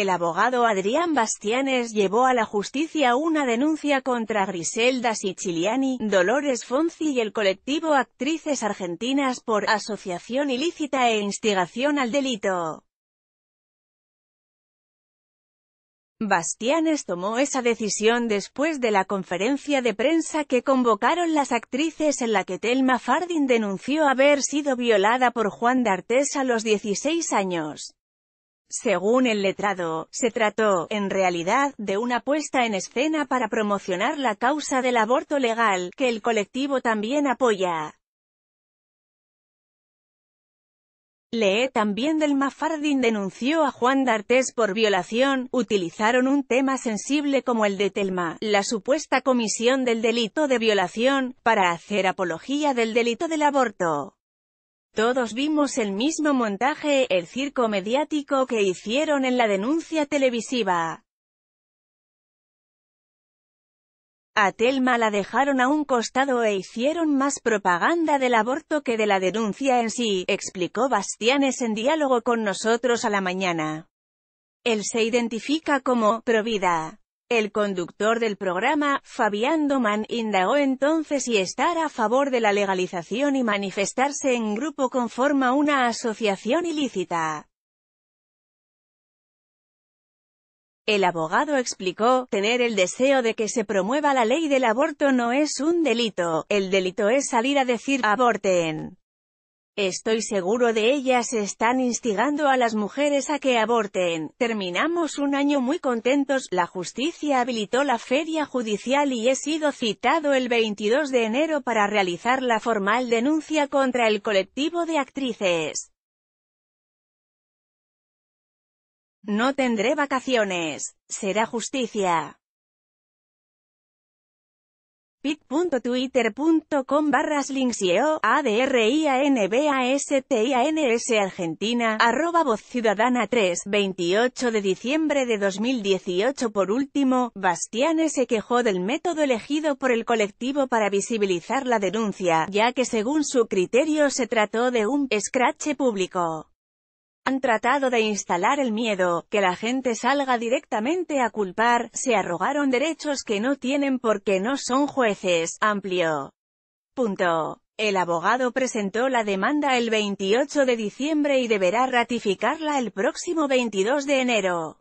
el abogado Adrián Bastianes llevó a la justicia una denuncia contra Griselda Siciliani, Dolores Fonzi y el colectivo Actrices Argentinas por asociación ilícita e instigación al delito. Bastianes tomó esa decisión después de la conferencia de prensa que convocaron las actrices en la que Telma Fardin denunció haber sido violada por Juan d'Artes a los 16 años. Según el letrado, se trató, en realidad, de una puesta en escena para promocionar la causa del aborto legal, que el colectivo también apoya. Lee también del Mafardín denunció a Juan D'Artes por violación, utilizaron un tema sensible como el de Telma, la supuesta comisión del delito de violación, para hacer apología del delito del aborto. Todos vimos el mismo montaje, el circo mediático que hicieron en la denuncia televisiva. A Telma la dejaron a un costado e hicieron más propaganda del aborto que de la denuncia en sí, explicó Bastianes en diálogo con nosotros a la mañana. Él se identifica como «provida». El conductor del programa, Fabián Doman, indagó entonces si estar a favor de la legalización y manifestarse en grupo conforma una asociación ilícita. El abogado explicó, tener el deseo de que se promueva la ley del aborto no es un delito, el delito es salir a decir «aborten». Estoy seguro de ellas están instigando a las mujeres a que aborten. Terminamos un año muy contentos, la justicia habilitó la feria judicial y he sido citado el 22 de enero para realizar la formal denuncia contra el colectivo de actrices. No tendré vacaciones. Será justicia barras barra n s argentina, arroba voz ciudadana 3, 28 de diciembre de 2018 Por último, Bastiane se quejó del método elegido por el colectivo para visibilizar la denuncia, ya que según su criterio se trató de un «escrache público». Han tratado de instalar el miedo, que la gente salga directamente a culpar, se arrogaron derechos que no tienen porque no son jueces, amplio. Punto. El abogado presentó la demanda el 28 de diciembre y deberá ratificarla el próximo 22 de enero.